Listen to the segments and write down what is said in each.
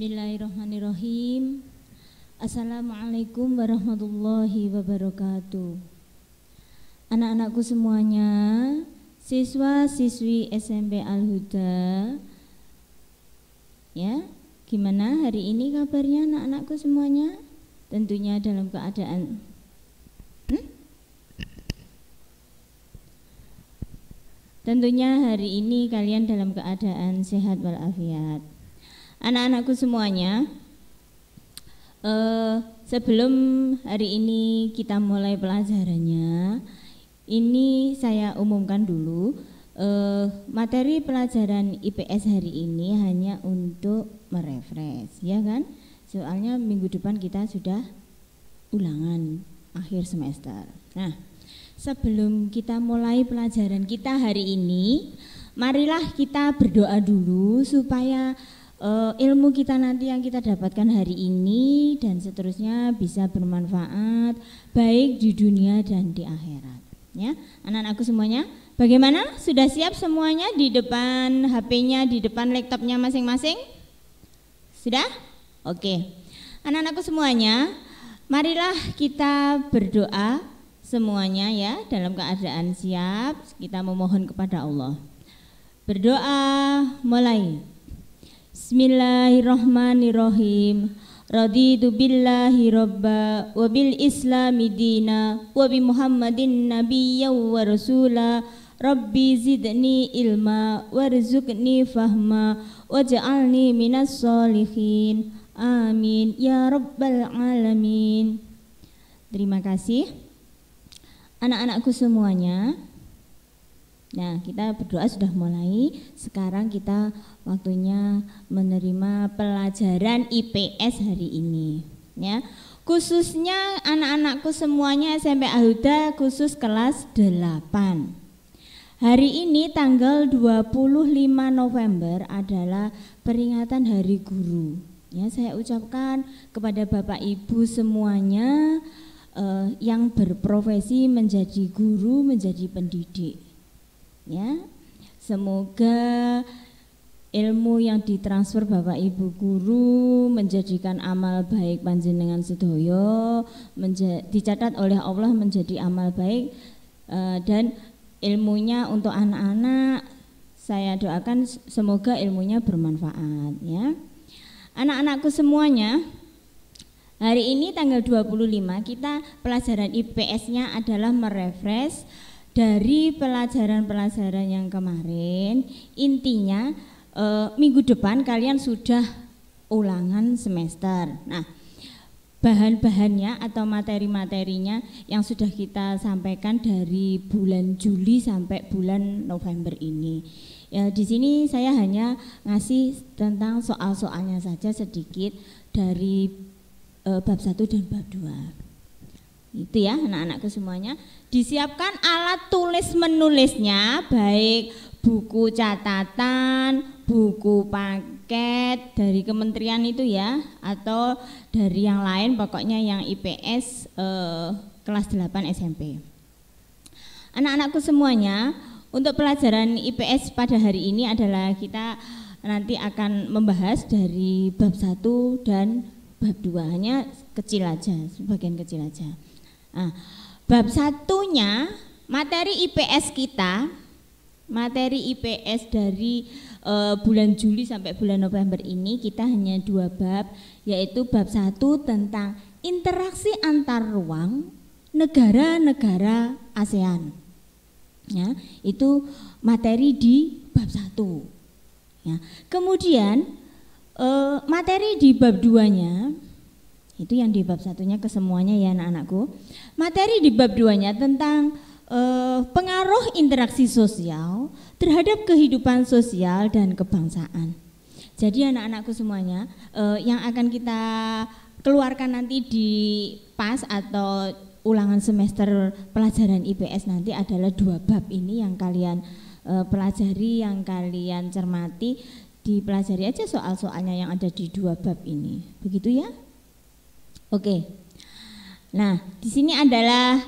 Bismillahirrahmanirrahim. Assalamualaikum warahmatullahi wabarakatuh. Anak-anakku semuanya, siswa-siswi SMP Al Huda. Ya, gimana hari ini kabarnya anak-anakku semuanya? Tentunya dalam keadaan hmm? Tentunya hari ini kalian dalam keadaan sehat walafiat anak-anakku semuanya. Uh, sebelum hari ini kita mulai pelajarannya, ini saya umumkan dulu uh, materi pelajaran IPS hari ini hanya untuk merefresh, ya kan? Soalnya minggu depan kita sudah ulangan akhir semester. Nah, sebelum kita mulai pelajaran kita hari ini, marilah kita berdoa dulu supaya uh, ilmu kita nanti yang kita dapatkan hari ini dan seterusnya bisa bermanfaat baik di dunia dan di akhirat. Ya, anak-anakku semuanya, bagaimana? Sudah siap semuanya di depan HP-nya, di depan laptopnya masing-masing? Sudah? Oke. Anak-anakku semuanya, marilah kita berdoa semuanya ya dalam keadaan siap kita memohon kepada Allah. Berdoa mulai. Bismillahirrahmanirrahim. Raditu billahi robba wa bil islami dina wa bi Muhammadin nabiyya wa rasula Rabbi zidni ilma warzuqni fahma waj'alni minas solihin. Amin ya rabbal alamin. Terima kasih. Anak-anakku semuanya, Nah, kita berdoa sudah mulai. Sekarang kita waktunya menerima pelajaran IPS hari ini ya. Khususnya anak-anakku semuanya SMP Ahuda khusus kelas 8. Hari ini tanggal 25 November adalah peringatan Hari Guru. Ya, saya ucapkan kepada Bapak Ibu semuanya eh, yang berprofesi menjadi guru, menjadi pendidik. Ya. Semoga ilmu yang ditransfer Bapak Ibu guru menjadikan amal baik panjenengan sedoyo dicatat oleh Allah menjadi amal baik e, dan ilmunya untuk anak-anak saya doakan semoga ilmunya bermanfaat ya anak-anakku semuanya hari ini tanggal 25 kita pelajaran IPS-nya adalah merefresh dari pelajaran-pelajaran yang kemarin intinya e, minggu depan kalian sudah ulangan semester. Nah, bahan-bahannya atau materi-materinya yang sudah kita sampaikan dari bulan Juli sampai bulan November ini. Ya, di sini saya hanya ngasih tentang soal-soalnya saja sedikit dari e, bab 1 dan bab 2. Itu ya anak-anakku semuanya. Disiapkan alat tulis menulisnya baik buku catatan, buku paket dari kementerian itu ya atau dari yang lain pokoknya yang IPS eh, kelas 8 SMP. Anak-anakku semuanya untuk pelajaran IPS pada hari ini adalah kita nanti akan membahas dari bab 1 dan bab 2 hanya kecil aja, sebagian kecil aja. Nah, bab satunya materi IPS kita materi IPS dari uh, bulan Juli sampai bulan November ini kita hanya dua bab yaitu bab satu tentang interaksi antar ruang negara-negara ASEAN. Ya, itu materi di bab satu. Ya. Kemudian uh, materi di bab duanya itu yang di bab satunya kesemuanya ya anak-anakku. Materi di bab duanya tentang eh, pengaruh interaksi sosial terhadap kehidupan sosial dan kebangsaan. Jadi anak-anakku semuanya eh, yang akan kita keluarkan nanti di PAS atau ulangan semester pelajaran IPS nanti adalah dua bab ini yang kalian eh, pelajari, yang kalian cermati, dipelajari aja soal-soalnya yang ada di dua bab ini. Begitu ya? Oke. Nah, di sini adalah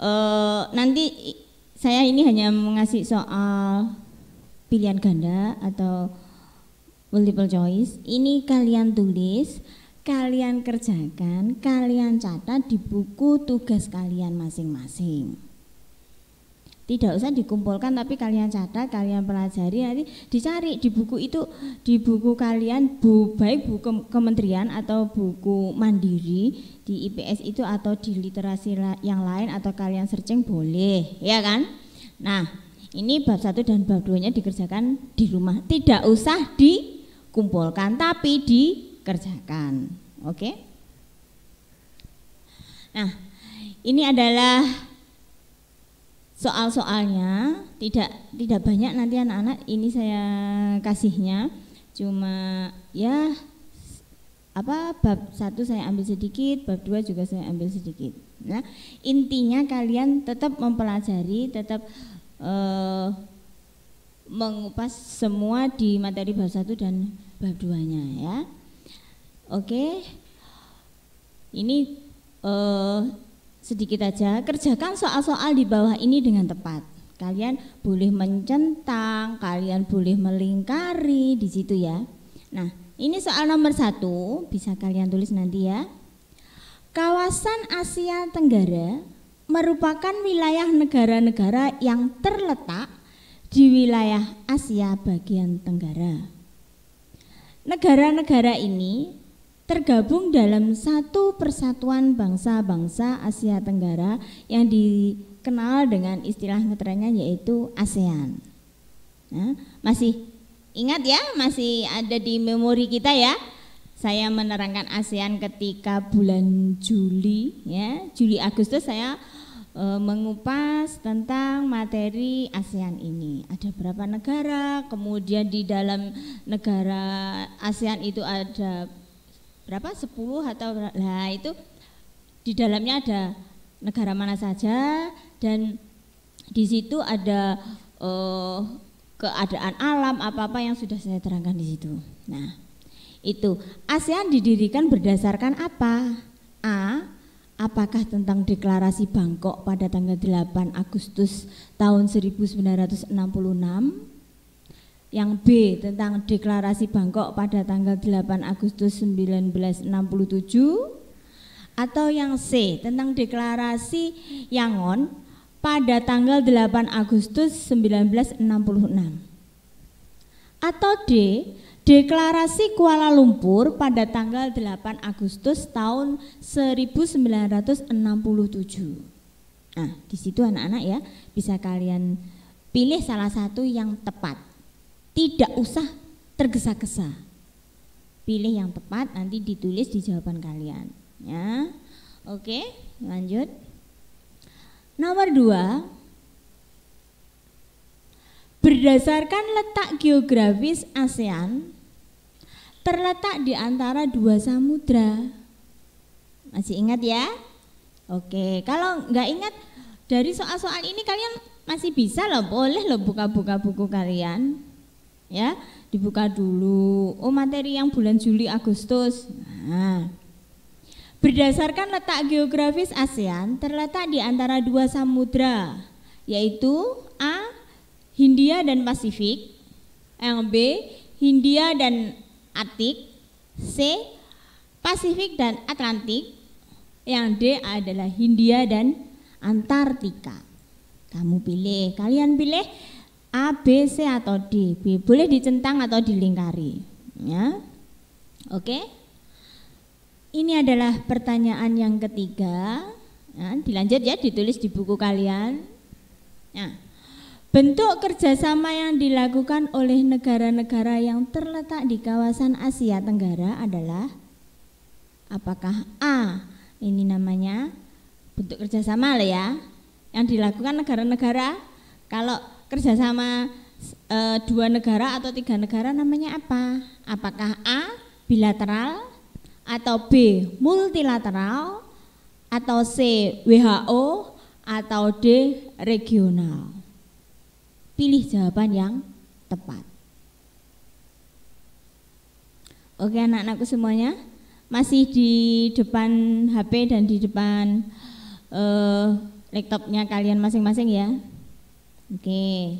uh, nanti saya ini hanya mengasih soal pilihan ganda atau multiple choice. Ini kalian tulis, kalian kerjakan, kalian catat di buku tugas kalian masing-masing tidak usah dikumpulkan tapi kalian catat kalian pelajari nanti dicari di buku itu di buku kalian bu baik buku kementerian atau buku mandiri di IPS itu atau di literasi yang lain atau kalian searching boleh ya kan nah ini bab satu dan bab dua nya dikerjakan di rumah tidak usah dikumpulkan tapi dikerjakan oke okay? nah ini adalah soal-soalnya tidak tidak banyak nanti anak-anak ini saya kasihnya cuma ya apa bab satu saya ambil sedikit bab dua juga saya ambil sedikit nah intinya kalian tetap mempelajari tetap eh, mengupas semua di materi bab satu dan bab duanya ya oke ini eh, Sedikit aja, kerjakan soal-soal di bawah ini dengan tepat. Kalian boleh mencentang, kalian boleh melingkari di situ ya. Nah, ini soal nomor satu, bisa kalian tulis nanti ya. Kawasan Asia Tenggara merupakan wilayah negara-negara yang terletak di wilayah Asia bagian Tenggara. Negara-negara ini tergabung dalam satu persatuan bangsa-bangsa Asia Tenggara yang dikenal dengan istilah keterangan yaitu ASEAN. Nah, masih ingat ya, masih ada di memori kita ya. Saya menerangkan ASEAN ketika bulan Juli ya, Juli Agustus saya e, mengupas tentang materi ASEAN ini. Ada berapa negara? Kemudian di dalam negara ASEAN itu ada berapa 10 atau lah itu di dalamnya ada negara mana saja dan di situ ada uh, keadaan alam apa-apa yang sudah saya terangkan di situ. Nah, itu ASEAN didirikan berdasarkan apa? A. Apakah tentang deklarasi Bangkok pada tanggal 8 Agustus tahun 1966? yang B tentang deklarasi Bangkok pada tanggal 8 Agustus 1967 atau yang C tentang deklarasi Yangon pada tanggal 8 Agustus 1966 atau D deklarasi Kuala Lumpur pada tanggal 8 Agustus tahun 1967 nah di situ anak-anak ya bisa kalian pilih salah satu yang tepat tidak usah tergesa-gesa. Pilih yang tepat nanti ditulis di jawaban kalian. Ya, oke, lanjut. Nomor dua, berdasarkan letak geografis ASEAN terletak di antara dua samudra. Masih ingat ya? Oke, kalau nggak ingat dari soal-soal ini kalian masih bisa loh, boleh loh buka-buka buku kalian ya dibuka dulu oh materi yang bulan Juli Agustus nah Berdasarkan letak geografis ASEAN terletak di antara dua samudra, yaitu A. Hindia dan Pasifik, yang B. Hindia dan Atik C. Pasifik dan Atlantik, yang D adalah Hindia dan Antartika. Kamu pilih, kalian pilih A, B, C atau D. B boleh dicentang atau dilingkari, ya. Oke. Ini adalah pertanyaan yang ketiga. Ya, dilanjut ya, ditulis di buku kalian. Ya. bentuk kerjasama yang dilakukan oleh negara-negara yang terletak di kawasan Asia Tenggara adalah apakah A ini namanya bentuk kerjasama lah ya yang dilakukan negara-negara kalau kerjasama e, eh, dua negara atau tiga negara namanya apa? Apakah A bilateral atau B multilateral atau C WHO atau D regional? Pilih jawaban yang tepat. Oke anak-anakku semuanya, masih di depan HP dan di depan uh, laptopnya kalian masing-masing ya. Oke.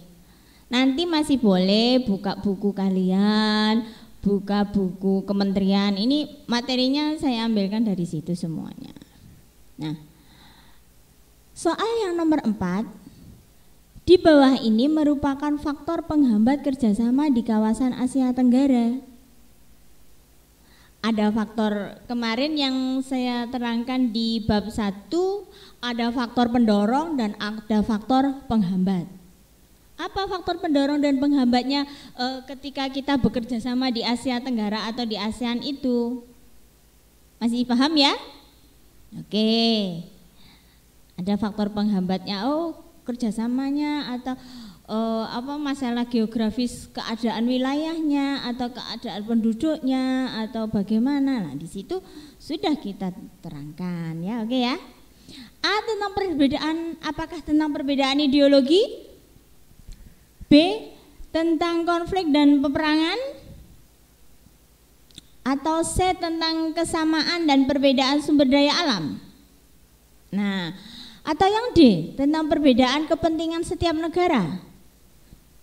Nanti masih boleh buka buku kalian, buka buku kementerian. Ini materinya saya ambilkan dari situ semuanya. Nah, soal yang nomor empat di bawah ini merupakan faktor penghambat kerjasama di kawasan Asia Tenggara. Ada faktor kemarin yang saya terangkan di bab 1, ada faktor pendorong dan ada faktor penghambat. Apa faktor pendorong dan penghambatnya uh, ketika kita bekerja sama di Asia Tenggara atau di ASEAN itu? Masih paham ya? Oke. Ada faktor penghambatnya. Oh, kerjasamanya atau uh, apa masalah geografis keadaan wilayahnya atau keadaan penduduknya atau bagaimana nah di situ sudah kita terangkan ya oke ya A tentang perbedaan apakah tentang perbedaan ideologi B tentang konflik dan peperangan atau C tentang kesamaan dan perbedaan sumber daya alam. Nah, atau yang D tentang perbedaan kepentingan setiap negara.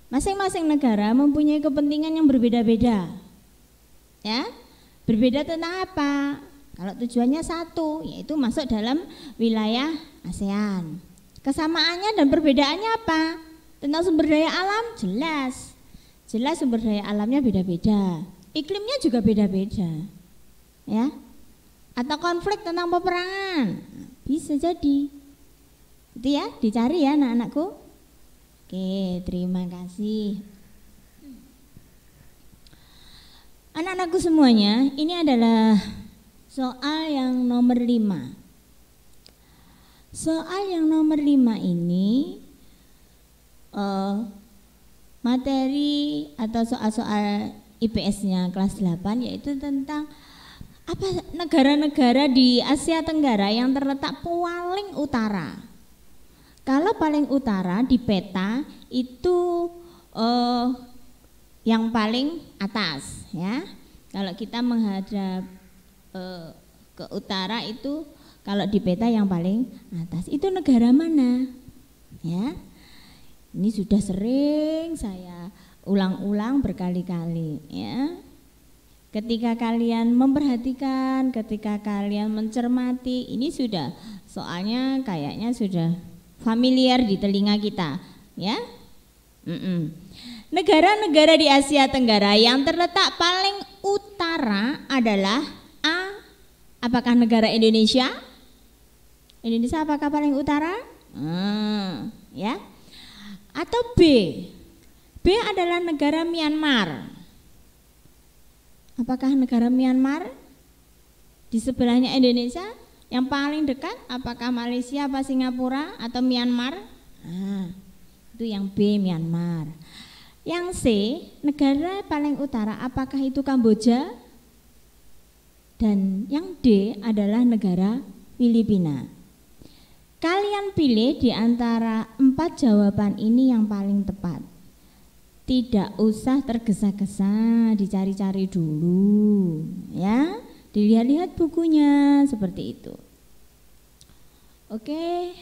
Masing-masing negara mempunyai kepentingan yang berbeda-beda. Ya? Berbeda tentang apa? Kalau tujuannya satu, yaitu masuk dalam wilayah ASEAN. Kesamaannya dan perbedaannya apa? Tentang sumber daya alam jelas. Jelas sumber daya alamnya beda-beda. Iklimnya juga beda-beda. Ya. Atau konflik tentang peperangan. Bisa jadi. Itu ya, dicari ya anak-anakku. Oke, terima kasih. Anak-anakku semuanya, ini adalah soal yang nomor 5. Soal yang nomor 5 ini Eh, materi atau soal-soal IPS-nya kelas 8 yaitu tentang apa negara-negara di Asia Tenggara yang terletak paling utara. Kalau paling utara di peta itu uh, yang paling atas ya. Kalau kita menghadap uh, ke utara itu kalau di peta yang paling atas itu negara mana? Ya. Ini sudah sering saya ulang-ulang berkali-kali ya. Ketika kalian memperhatikan, ketika kalian mencermati, ini sudah soalnya kayaknya sudah familiar di telinga kita, ya. Negara-negara di Asia Tenggara yang terletak paling utara adalah A. Apakah negara Indonesia? Indonesia apakah paling utara? Hmm, ya atau B? B adalah negara Myanmar. Apakah negara Myanmar? Di sebelahnya Indonesia, yang paling dekat apakah Malaysia apa Singapura atau Myanmar? Nah, itu yang B Myanmar. Yang C, negara paling utara apakah itu Kamboja? Dan yang D adalah negara Filipina. Kalian pilih di antara empat jawaban ini yang paling tepat. Tidak usah tergesa-gesa dicari-cari dulu, ya. Dilihat-lihat bukunya seperti itu. Oke.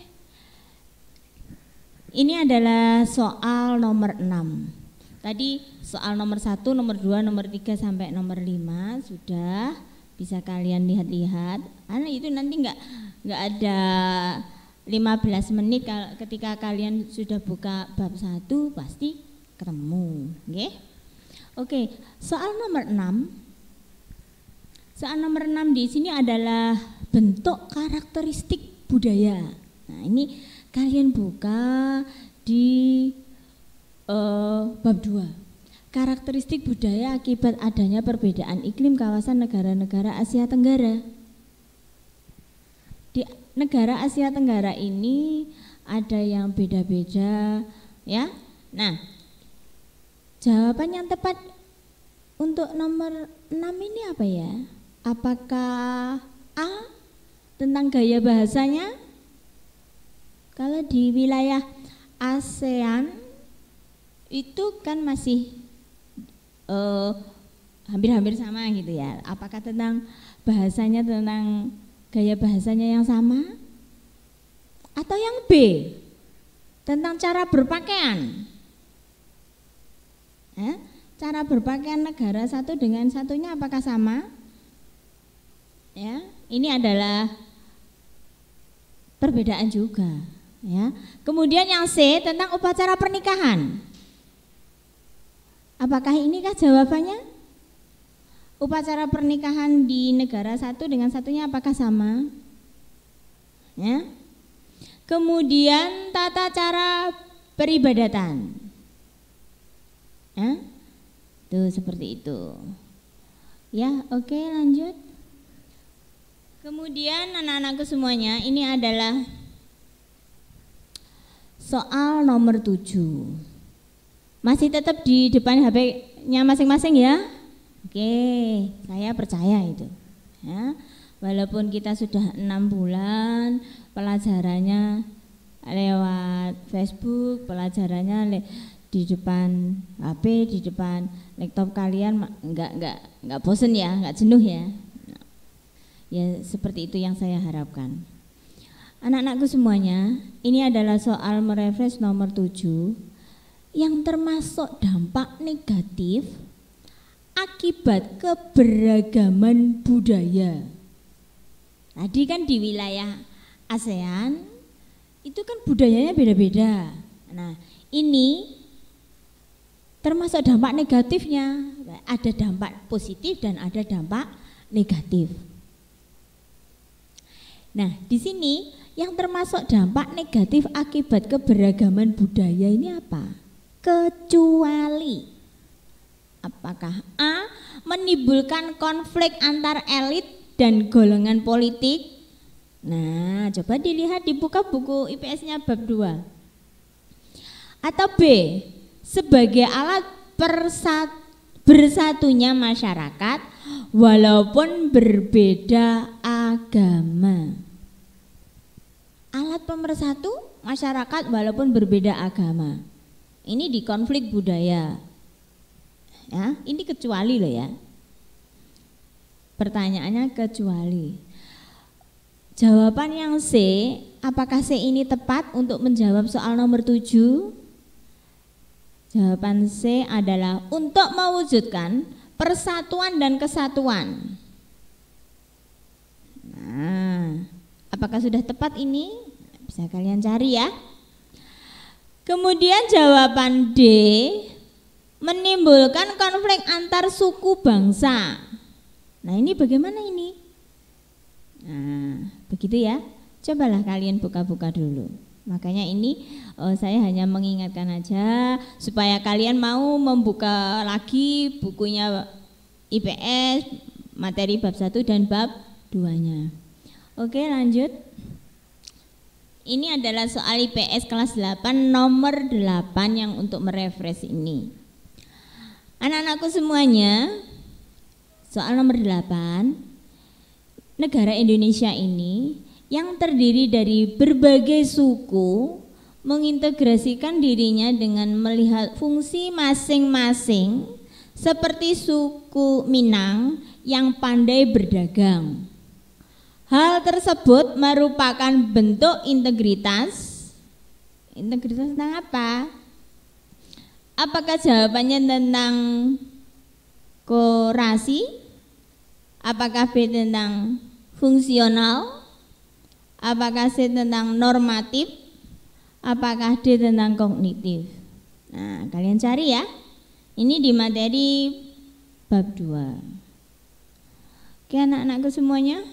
Ini adalah soal nomor 6. Tadi soal nomor 1, nomor 2, nomor 3 sampai nomor 5 sudah bisa kalian lihat-lihat. Karena itu nanti enggak enggak ada 15 menit ketika kalian sudah buka bab 1 pasti ketemu, Oke, soal nomor 6. Soal nomor 6 di sini adalah bentuk karakteristik budaya. Nah, ini kalian buka di uh, bab 2. Karakteristik budaya akibat adanya perbedaan iklim kawasan negara-negara Asia Tenggara di negara Asia Tenggara ini ada yang beda-beda ya. Nah, jawaban yang tepat untuk nomor 6 ini apa ya? Apakah A tentang gaya bahasanya? Kalau di wilayah ASEAN itu kan masih eh, hampir-hampir uh, sama gitu ya. Apakah tentang bahasanya tentang gaya bahasanya yang sama? Atau yang B, tentang cara berpakaian? Eh? Cara berpakaian negara satu dengan satunya apakah sama? Ya, ini adalah perbedaan juga. Ya. Kemudian yang C tentang upacara pernikahan. Apakah inikah jawabannya? upacara pernikahan di negara satu dengan satunya apakah sama? Ya. Kemudian tata cara peribadatan. Ya. Tuh seperti itu. Ya, oke lanjut. Kemudian anak-anakku semuanya, ini adalah soal nomor 7. Masih tetap di depan HP-nya masing-masing ya. Oke, saya percaya itu. Ya. Walaupun kita sudah enam bulan pelajarannya lewat Facebook, pelajarannya le di depan HP, di depan laptop kalian nggak nggak nggak bosen ya, nggak jenuh ya. Ya seperti itu yang saya harapkan. Anak-anakku semuanya, ini adalah soal merefresh nomor 7 yang termasuk dampak negatif akibat keberagaman budaya. Tadi kan di wilayah ASEAN itu kan budayanya beda-beda. Nah, ini termasuk dampak negatifnya. Ada dampak positif dan ada dampak negatif. Nah, di sini yang termasuk dampak negatif akibat keberagaman budaya ini apa? Kecuali Apakah A. Menimbulkan konflik antar elit dan golongan politik Nah, coba dilihat dibuka buku IPS-nya bab 2 Atau B. Sebagai alat persat, bersatunya masyarakat walaupun berbeda agama Alat pemersatu masyarakat walaupun berbeda agama ini di konflik budaya ya ini kecuali loh ya pertanyaannya kecuali jawaban yang C apakah C ini tepat untuk menjawab soal nomor 7 jawaban C adalah untuk mewujudkan persatuan dan kesatuan nah apakah sudah tepat ini bisa kalian cari ya kemudian jawaban D menimbulkan konflik antar suku bangsa. Nah, ini bagaimana ini? Nah, begitu ya. Cobalah kalian buka-buka dulu. Makanya ini oh, saya hanya mengingatkan aja supaya kalian mau membuka lagi bukunya IPS materi bab 1 dan bab 2-nya. Oke, lanjut. Ini adalah soal IPS kelas 8 nomor 8 yang untuk merefresh ini. Anak-anakku semuanya, soal nomor 8, negara Indonesia ini yang terdiri dari berbagai suku mengintegrasikan dirinya dengan melihat fungsi masing-masing seperti suku Minang yang pandai berdagang. Hal tersebut merupakan bentuk integritas. Integritas tentang apa? Apakah jawabannya tentang korasi? Apakah B tentang fungsional? Apakah C tentang normatif? Apakah D tentang kognitif? Nah, kalian cari ya. Ini di materi bab 2. Oke anak-anakku semuanya.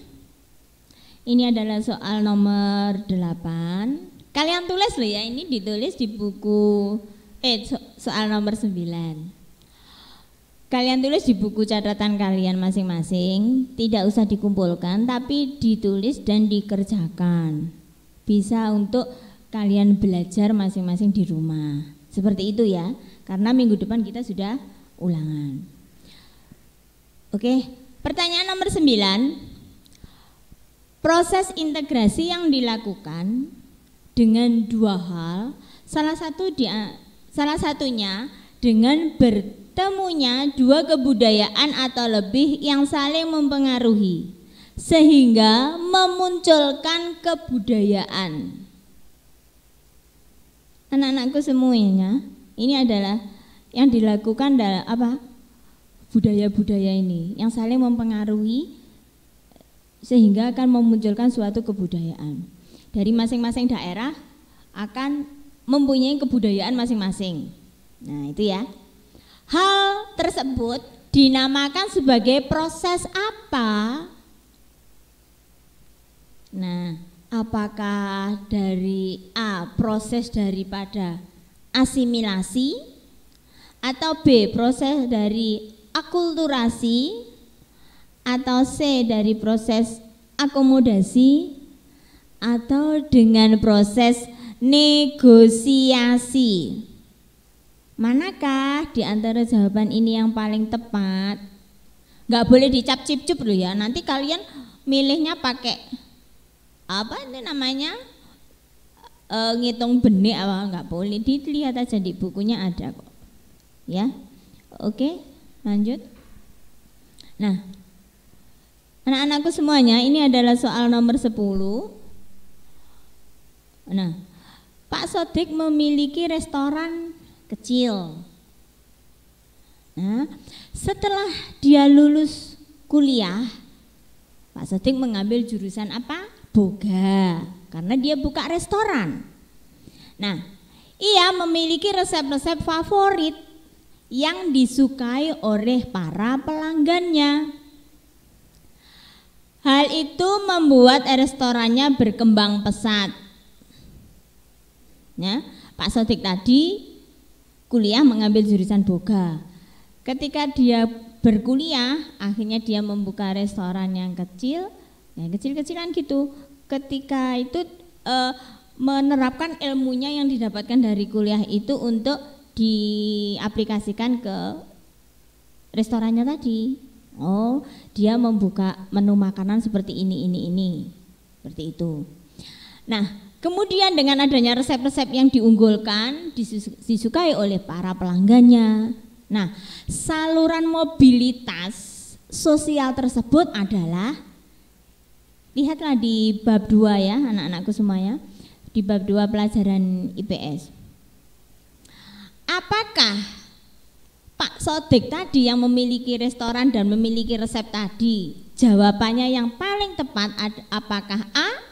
Ini adalah soal nomor 8. Kalian tulis loh ya, ini ditulis di buku eh so soal nomor 9 kalian tulis di buku catatan kalian masing-masing tidak usah dikumpulkan tapi ditulis dan dikerjakan bisa untuk kalian belajar masing-masing di rumah seperti itu ya karena minggu depan kita sudah ulangan Oke, pertanyaan nomor 9. Proses integrasi yang dilakukan dengan dua hal, salah satu di, Salah satunya dengan bertemunya dua kebudayaan atau lebih yang saling mempengaruhi sehingga memunculkan kebudayaan. Anak-anakku semuanya, ini adalah yang dilakukan dalam apa? budaya-budaya ini yang saling mempengaruhi sehingga akan memunculkan suatu kebudayaan. Dari masing-masing daerah akan mempunyai kebudayaan masing-masing. Nah, itu ya. Hal tersebut dinamakan sebagai proses apa? Nah, apakah dari A proses daripada asimilasi atau B proses dari akulturasi atau C dari proses akomodasi atau dengan proses negosiasi. Manakah di antara jawaban ini yang paling tepat? Nggak boleh dicap cip-cip loh ya. Nanti kalian milihnya pakai apa ini namanya? E, ngitung benih apa nggak boleh dilihat aja di bukunya ada kok. Ya. Oke, lanjut. Nah, anak-anakku semuanya, ini adalah soal nomor 10. Nah, Pak Sodik memiliki restoran kecil. Nah, setelah dia lulus kuliah, Pak Sodik mengambil jurusan apa? Boga, karena dia buka restoran. Nah, ia memiliki resep-resep favorit yang disukai oleh para pelanggannya. Hal itu membuat restorannya berkembang pesat. Ya, Pak Sodik tadi kuliah mengambil jurusan boga. Ketika dia berkuliah, akhirnya dia membuka restoran yang kecil, yang kecil-kecilan gitu. Ketika itu e, menerapkan ilmunya yang didapatkan dari kuliah itu untuk diaplikasikan ke restorannya tadi. Oh, dia membuka menu makanan seperti ini, ini, ini, seperti itu. Nah, Kemudian dengan adanya resep-resep yang diunggulkan disukai oleh para pelanggannya. Nah, saluran mobilitas sosial tersebut adalah lihatlah di bab 2 ya anak-anakku semuanya, di bab 2 pelajaran IPS. Apakah Pak Sodik tadi yang memiliki restoran dan memiliki resep tadi? Jawabannya yang paling tepat apakah A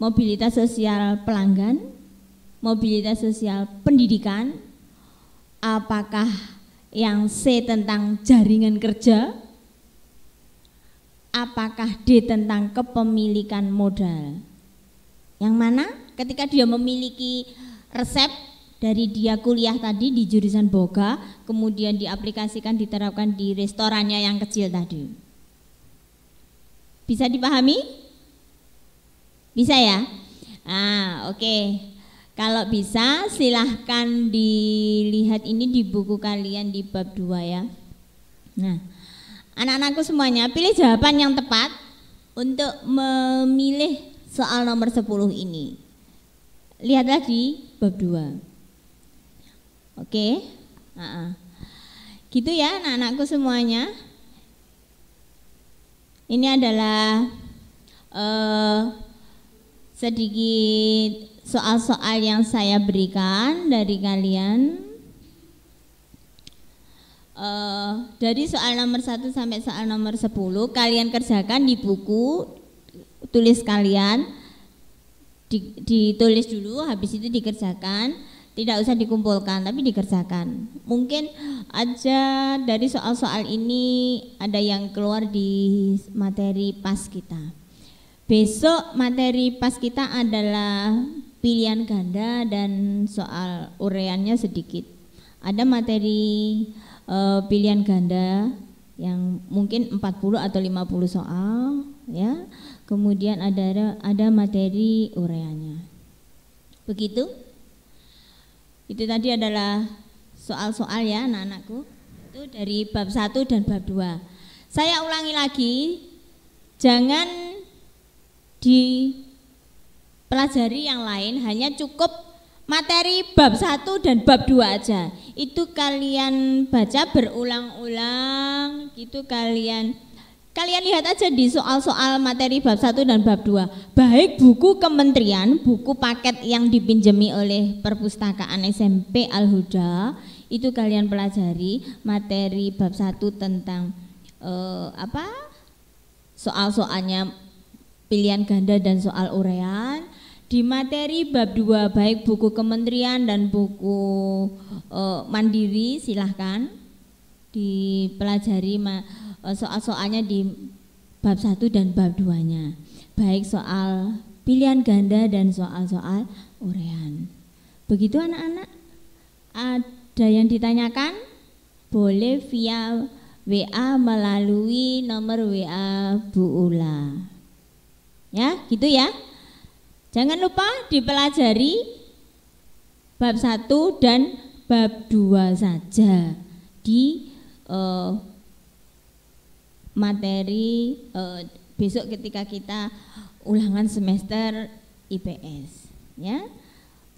mobilitas sosial pelanggan, mobilitas sosial pendidikan, apakah yang C tentang jaringan kerja, apakah D tentang kepemilikan modal. Yang mana ketika dia memiliki resep dari dia kuliah tadi di jurusan boga, kemudian diaplikasikan diterapkan di restorannya yang kecil tadi. Bisa dipahami? Bisa ya? Ah, oke. Okay. Kalau bisa silahkan dilihat ini di buku kalian di bab 2 ya. Nah, anak-anakku semuanya pilih jawaban yang tepat untuk memilih soal nomor 10 ini. Lihat lagi bab 2. Oke. Uh -uh. Gitu ya anak-anakku semuanya. Ini adalah uh, sedikit soal-soal yang saya berikan dari kalian. Uh, dari soal nomor 1 sampai soal nomor 10 kalian kerjakan di buku tulis kalian di, ditulis dulu habis itu dikerjakan tidak usah dikumpulkan tapi dikerjakan mungkin aja dari soal-soal ini ada yang keluar di materi pas kita Besok materi pas kita adalah pilihan ganda dan soal ureannya sedikit. Ada materi e, pilihan ganda yang mungkin 40 atau 50 soal ya. Kemudian ada ada materi ureanya. Begitu? Itu tadi adalah soal-soal ya anak-anakku. Itu dari bab 1 dan bab 2. Saya ulangi lagi. Jangan dipelajari yang lain hanya cukup materi bab 1 dan bab 2 aja. Itu kalian baca berulang-ulang gitu kalian Kalian lihat aja di soal-soal materi bab 1 dan bab 2. Baik buku kementerian, buku paket yang dipinjami oleh perpustakaan SMP Al-Huda, itu kalian pelajari materi bab 1 tentang uh, apa? soal-soalnya pilihan ganda dan soal urean di materi bab 2 baik buku kementerian dan buku uh, mandiri silahkan dipelajari e, soal-soalnya di bab 1 dan bab 2 nya baik soal pilihan ganda dan soal-soal urean begitu anak-anak ada yang ditanyakan boleh via WA melalui nomor WA Bu Ula Ya, gitu ya. Jangan lupa dipelajari bab 1 dan bab 2 saja di uh, materi uh, besok ketika kita ulangan semester IPS ya.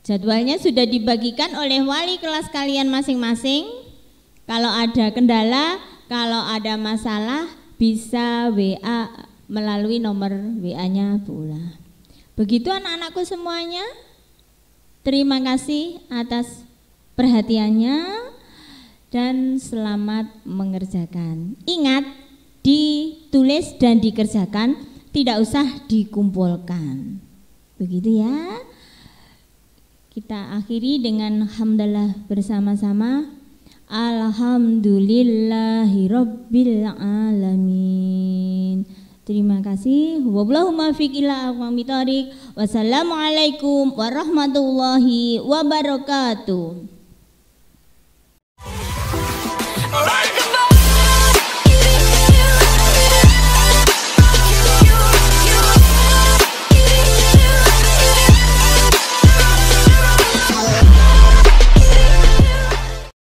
Jadwalnya sudah dibagikan oleh wali kelas kalian masing-masing. Kalau ada kendala, kalau ada masalah bisa WA melalui nomor WA-nya Bu Ula. Begitu anak-anakku semuanya. Terima kasih atas perhatiannya dan selamat mengerjakan. Ingat, ditulis dan dikerjakan, tidak usah dikumpulkan. Begitu ya. Kita akhiri dengan hamdalah bersama-sama. Alhamdulillahirabbil alamin. Terima kasih. Wabillahi taufiq ila Wassalamualaikum warahmatullahi wabarakatuh.